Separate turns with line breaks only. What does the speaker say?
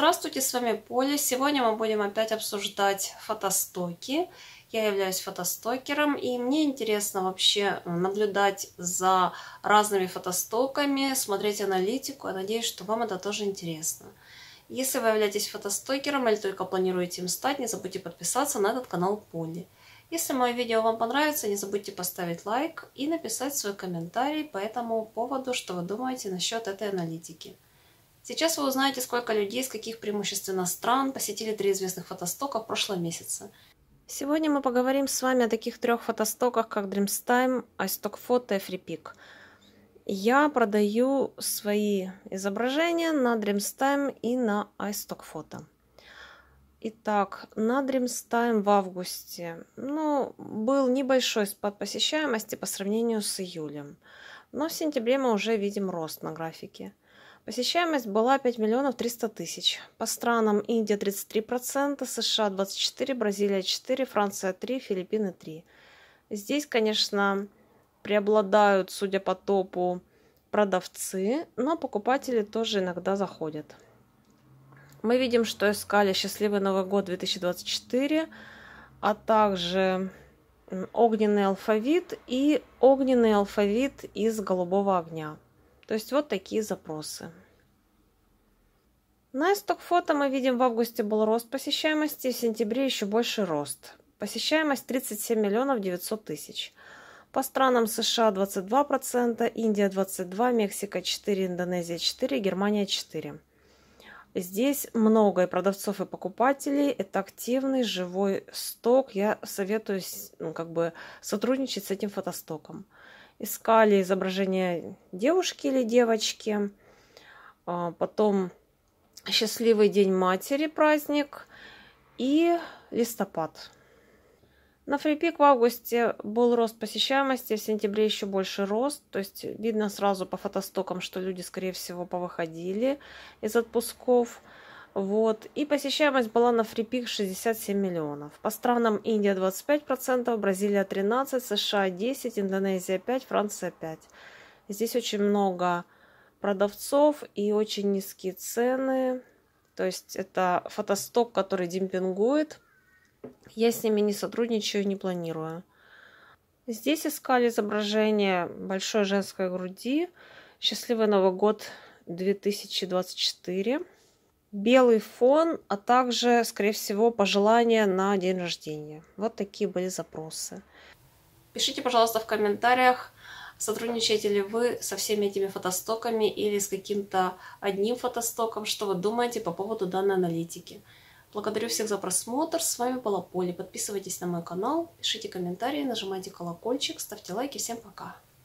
Здравствуйте, с вами Поля. Сегодня мы будем опять обсуждать фотостоки. Я являюсь фотостокером, и мне интересно вообще э, наблюдать за разными фотостоками, смотреть аналитику. Я надеюсь, что вам это тоже интересно. Если вы являетесь фотостокером или только планируете им стать, не забудьте подписаться на этот канал Поли. Если мое видео вам понравится, не забудьте поставить лайк и написать свой комментарий по этому поводу, что вы думаете насчет этой аналитики. Сейчас вы узнаете, сколько людей из каких преимущественно стран посетили три известных фотостока в прошлом месяце. Сегодня мы поговорим с вами о таких трех фотостоках, как Dreamstime, iStockphoto и FreePic. Я продаю свои изображения на Dreamstime и на iStockphoto. Итак, на Dreamstime в августе ну, был небольшой спад посещаемости по сравнению с июлем. Но в сентябре мы уже видим рост на графике – Посещаемость была 5 миллионов 300 тысяч. По странам Индия 33%, США 24%, Бразилия 4%, Франция 3%, Филиппины 3%. Здесь, конечно, преобладают, судя по топу, продавцы, но покупатели тоже иногда заходят. Мы видим, что искали «Счастливый Новый год 2024», а также «Огненный алфавит» и «Огненный алфавит из голубого огня». То есть вот такие запросы. На исток-фото мы видим в августе был рост посещаемости, в сентябре еще больше рост. Посещаемость 37 миллионов 900 тысяч. По странам США 22%, Индия 22%, Мексика 4%, Индонезия 4%, Германия 4%. Здесь много и продавцов, и покупателей. Это активный живой сток. Я советую ну, как бы сотрудничать с этим фотостоком искали изображение девушки или девочки. А, потом «Счастливый день матери» праздник и «Листопад». На фрипик в августе был рост посещаемости, в сентябре еще больше рост. То есть видно сразу по фотостокам, что люди, скорее всего, повыходили из отпусков. Вот. И посещаемость была на фрипик 67 миллионов. По странам Индия 25%, Бразилия 13%, США 10%, Индонезия 5%, Франция 5%. Здесь очень много продавцов и очень низкие цены. То есть это фотосток, который демпингует. Я с ними не сотрудничаю, не планирую. Здесь искали изображение большой женской груди. Счастливый Новый год 2024 белый фон, а также, скорее всего, пожелания на день рождения. Вот такие были запросы. Пишите, пожалуйста, в комментариях, сотрудничаете ли вы со всеми этими фотостоками или с каким-то одним фотостоком, что вы думаете по поводу данной аналитики. Благодарю всех за просмотр, с вами была Поли, подписывайтесь на мой канал, пишите комментарии, нажимайте колокольчик, ставьте лайки, всем пока!